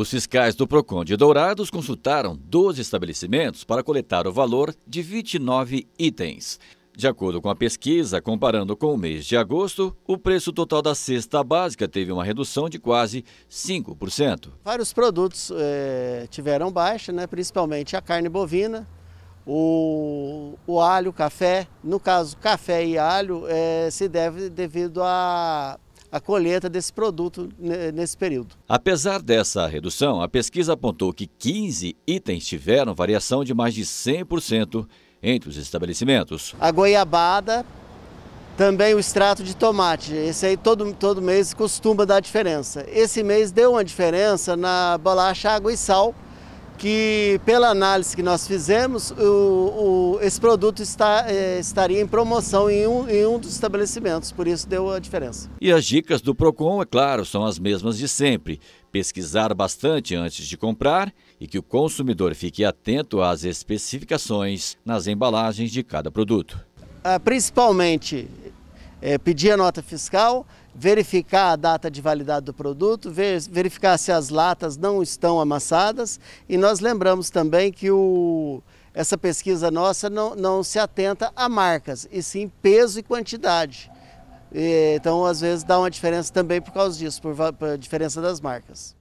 Os fiscais do PROCON de Dourados consultaram 12 estabelecimentos para coletar o valor de 29 itens. De acordo com a pesquisa, comparando com o mês de agosto, o preço total da cesta básica teve uma redução de quase 5%. Vários produtos é, tiveram baixa, né, principalmente a carne bovina, o, o alho, o café. No caso, café e alho é, se deve devido a a colheita desse produto nesse período. Apesar dessa redução, a pesquisa apontou que 15 itens tiveram variação de mais de 100% entre os estabelecimentos. A goiabada, também o extrato de tomate. Esse aí todo, todo mês costuma dar diferença. Esse mês deu uma diferença na bolacha água e sal, que pela análise que nós fizemos, o, o, esse produto está, é, estaria em promoção em um, em um dos estabelecimentos, por isso deu a diferença. E as dicas do PROCON, é claro, são as mesmas de sempre. Pesquisar bastante antes de comprar e que o consumidor fique atento às especificações nas embalagens de cada produto. Ah, principalmente é, pedir a nota fiscal, verificar a data de validade do produto, ver, verificar se as latas não estão amassadas e nós lembramos também que o, essa pesquisa nossa não, não se atenta a marcas, e sim peso e quantidade. E, então, às vezes, dá uma diferença também por causa disso, por, por diferença das marcas.